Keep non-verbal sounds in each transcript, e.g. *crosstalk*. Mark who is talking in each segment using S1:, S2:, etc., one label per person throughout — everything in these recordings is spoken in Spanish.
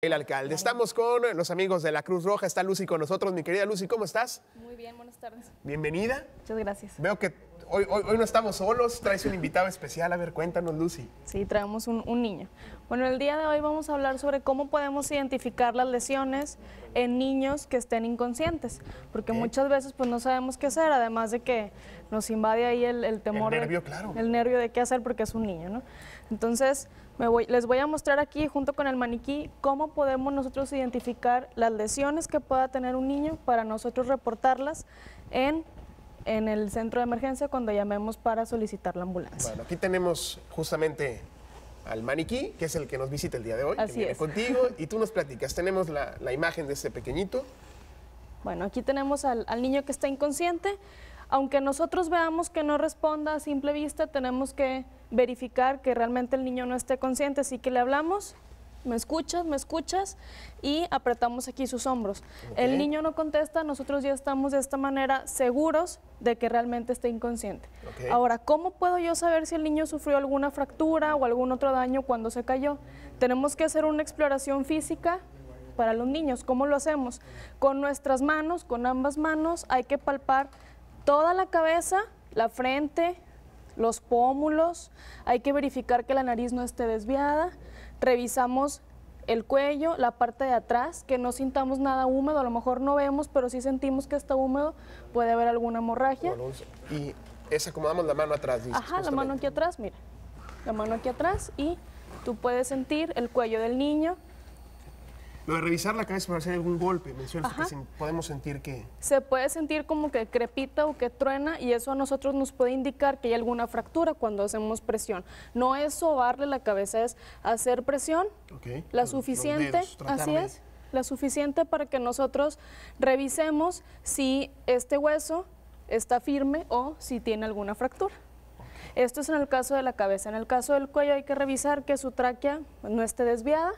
S1: El alcalde. Estamos con los amigos de la Cruz Roja. Está Lucy con nosotros. Mi querida Lucy, ¿cómo estás? Muy bien, buenas tardes. Bienvenida. Muchas gracias. Veo que hoy, no estamos solos, traes un invitado especial. A ver, cuéntanos, Lucy.
S2: Sí, traemos un, niño. Bueno, el día de hoy vamos a hablar sobre cómo podemos identificar las lesiones en niños que estén inconscientes, porque muchas veces pues no sabemos qué hacer, además de que nos invade ahí el, temor. El nervio, de, claro. El nervio de qué hacer porque es un niño, ¿no? Entonces, me voy, les voy a mostrar aquí junto con el maniquí cómo podemos nosotros identificar las lesiones que pueda tener un niño para nosotros reportarlas en en el centro de emergencia cuando llamemos para solicitar la ambulancia. Bueno,
S1: aquí tenemos justamente al maniquí, que es el que nos visita el día de hoy. Así es. contigo *laughs* y tú nos platicas. Tenemos la, imagen de ese pequeñito.
S2: Bueno, aquí tenemos al, al, niño que está inconsciente. Aunque nosotros veamos que no responda a simple vista, tenemos que verificar que realmente el niño no esté consciente, así que le hablamos ¿me escuchas? ¿Me escuchas? Y apretamos aquí sus hombros. El niño no contesta, nosotros ya estamos de esta manera seguros de que realmente está inconsciente. Ahora, ¿cómo puedo yo saber si el niño sufrió alguna fractura o algún otro daño cuando se cayó? Tenemos que hacer una exploración física para los niños. ¿Cómo lo hacemos? Con nuestras manos, con ambas manos, hay que palpar toda la cabeza, la frente, los pómulos, hay que verificar que la nariz no esté desviada, revisamos el cuello, la parte de atrás, que no sintamos nada húmedo, a lo mejor no vemos, pero si sí sentimos que está húmedo, puede haber alguna hemorragia.
S1: Y es acomodamos la mano atrás. Ajá, la mano
S2: aquí atrás, mira, la mano aquí atrás y tú puedes sentir el cuello del niño,
S1: lo de revisar la cabeza para hacer algún golpe, mencionas que podemos sentir que...
S2: Se puede sentir como que crepita o que truena y eso a nosotros nos puede indicar que hay alguna fractura cuando hacemos presión. No es sobarle la cabeza, es hacer presión, la suficiente, así es, la suficiente para que nosotros revisemos si este hueso está firme o si tiene alguna fractura. Esto es en el caso de la cabeza. En el caso del cuello hay que revisar que su tráquea no esté desviada,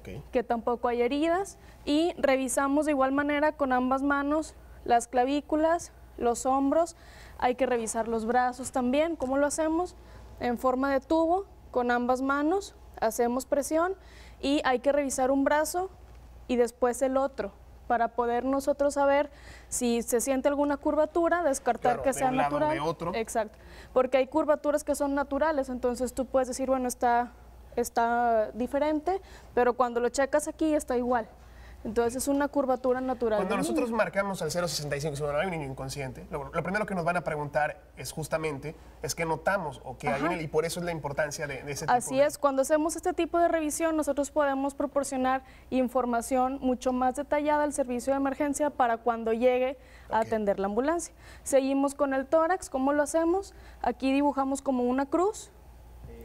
S2: que tampoco hay heridas. Y revisamos de igual manera con ambas manos las clavículas, los hombros, hay que revisar los brazos también. ¿Cómo lo hacemos? En forma de tubo, con ambas manos, hacemos presión y hay que revisar un brazo y después el otro para poder nosotros saber si se siente alguna curvatura, descartar que sea natural. otro. Exacto. Porque hay curvaturas que son naturales, entonces tú puedes decir, bueno, está está diferente, pero cuando lo checas aquí está igual. Entonces es una curvatura natural. Cuando nosotros
S1: marcamos al 065 si no hay un niño inconsciente, lo, primero que nos van a preguntar es justamente, es que notamos o que hay en él, y por eso es la importancia de, ese tipo Así
S2: es, cuando hacemos este tipo de revisión, nosotros podemos proporcionar información mucho más detallada al servicio de emergencia para cuando llegue a atender la ambulancia. Seguimos con el tórax, ¿cómo lo hacemos? Aquí dibujamos como una cruz,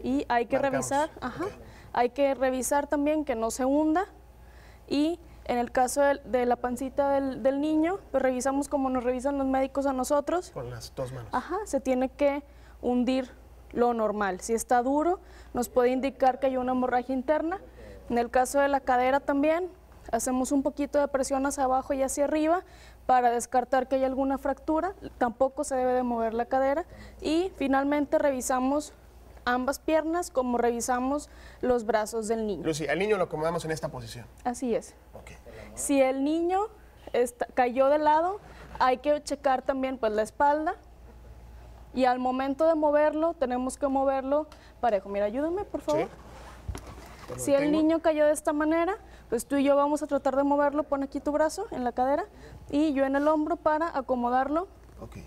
S2: y hay que revisar, hay que revisar también que no se hunda y en el caso de, la pancita del, niño, pues revisamos como nos revisan los médicos a nosotros. Con las dos manos. Ajá, se tiene que hundir lo normal. Si está duro, nos puede indicar que hay una hemorragia interna. En el caso de la cadera también, hacemos un poquito de presión hacia abajo y hacia arriba para descartar que hay alguna fractura. Tampoco se debe de mover la cadera. Y finalmente revisamos ambas piernas como revisamos los brazos del niño.
S1: Lucy, al niño lo acomodamos en esta posición.
S2: Así es. Si el niño está, cayó de lado, hay que checar también pues la espalda. Y al momento de moverlo, tenemos que moverlo parejo. Mira, ayúdame, por favor. Si el niño cayó de esta manera, pues tú y yo vamos a tratar de moverlo. Pon aquí tu brazo en la cadera y yo en el hombro para acomodarlo okay.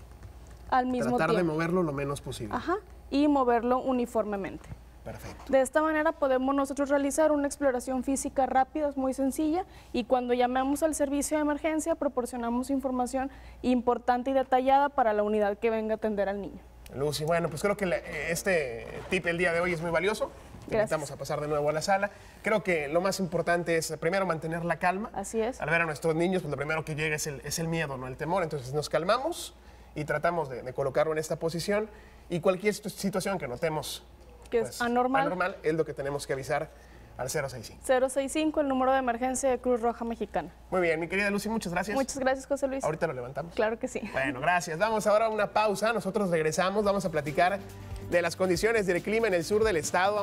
S2: al mismo tiempo. Tratar de moverlo
S1: lo menos posible.
S2: Ajá y moverlo uniformemente. Perfecto. De esta manera podemos nosotros realizar una exploración física rápida, es muy sencilla, y cuando llamamos al servicio de emergencia proporcionamos información importante y detallada para la unidad que venga a atender al niño.
S1: Lucy, bueno, pues creo que este tip el día de hoy es muy valioso. a pasar de nuevo a la sala. Creo que lo más importante es, primero, mantener la calma. Así es. Al ver a nuestros niños, pues lo primero que llega es el, es el miedo, ¿no? El temor. Entonces nos calmamos, y tratamos de, colocarlo en esta posición. Y cualquier situación que notemos
S2: que es pues, anormal.
S1: es lo que tenemos que avisar al 065.
S2: 065, el número de emergencia de Cruz Roja Mexicana. Muy bien, mi querida Lucy, muchas gracias. Muchas gracias, José Luis. Ahorita lo levantamos. Claro que sí.
S1: Bueno, gracias. Vamos ahora a una pausa. Nosotros regresamos, vamos a platicar de las condiciones del clima en el sur del estado.